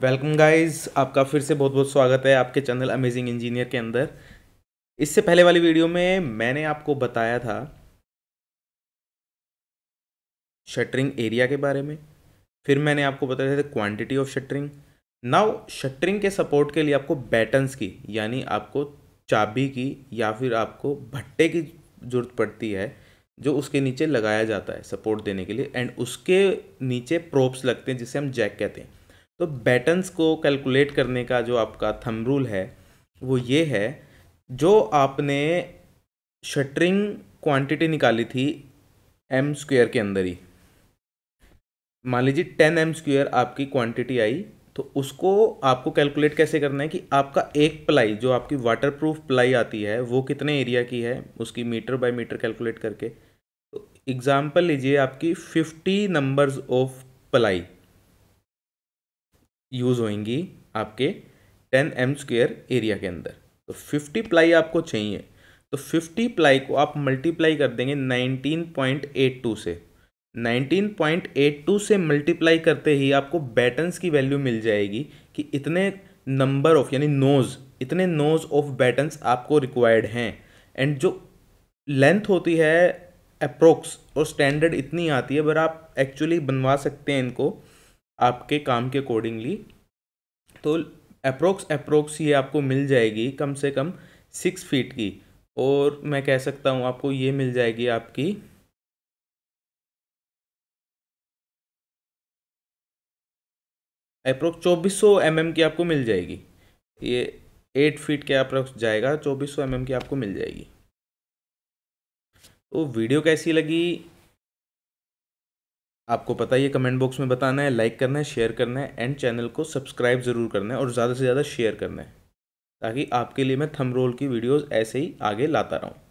welcome guys आपका फिर से बहुत बहुत स्वागत है आपके चैनल अमेजिंग इंजीनियर के अंदर इससे पहले वाली वीडियो में मैंने आपको बताया था शटरिंग एरिया के बारे में फिर मैंने आपको बताया था quantity of shuttering now shuttering के सपोर्ट के लिए आपको बैटन्स की यानी आपको चाबी की या फिर आपको भट्टे की ज़रूरत पड़ती है जो उसके नीचे लगाया जाता है सपोर्ट देने के लिए एंड उसके नीचे प्रोप्स लगते हैं जिसे हम जैक कहते हैं तो बैटन्स को कैलकुलेट करने का जो आपका थम रूल है वो ये है जो आपने शटरिंग क्वांटिटी निकाली थी एम स्क्वेयर के अंदर ही मान लीजिए टेन एम स्क्वेयर आपकी क्वांटिटी आई तो उसको आपको कैलकुलेट कैसे करना है कि आपका एक प्लाई जो आपकी वाटरप्रूफ प्लाई आती है वो कितने एरिया की है उसकी मीटर बाय मीटर कैलकुलेट करके तो एग्ज़ाम्पल लीजिए आपकी fifty numbers of ply use होंगी आपके टेन एम स्क्वेयर एरिया के अंदर तो फिफ्टी प्लाई आपको चाहिए तो फिफ्टी प्लाई को आप मल्टीप्लाई कर देंगे नाइनटीन पॉइंट एट टू से नाइनटीन पॉइंट एट टू से मल्टीप्लाई करते ही आपको बैटन्स की वैल्यू मिल जाएगी कि इतने नंबर ऑफ यानी नोज़ इतने नोज़ ऑफ बैटन्स आपको रिक्वायर्ड हैं एंड जो लेंथ होती है अप्रोक्स और स्टैंडर्ड इतनी आती है पर आप एक्चुअली बनवा सकते हैं इनको आपके काम के अकॉर्डिंगली तो अप्रोक्स अप्रोक्स ये आपको मिल जाएगी कम से कम सिक्स फीट की और मैं कह सकता हूँ आपको ये मिल जाएगी आपकी अप्रोक्स चौबीस सौ एम की आपको मिल जाएगी ये एट फीट के अप्रोक्स जाएगा चौबीस सौ एम एम की आपको मिल जाएगी तो वीडियो कैसी लगी आपको पता ही है कमेंट बॉक्स में बताना है लाइक करना है शेयर करना है एंड चैनल को सब्सक्राइब ज़रूर करना है और ज़्यादा से ज़्यादा शेयर करना है ताकि आपके लिए मैं थम रोल की वीडियोज़ ऐसे ही आगे लाता रहूँ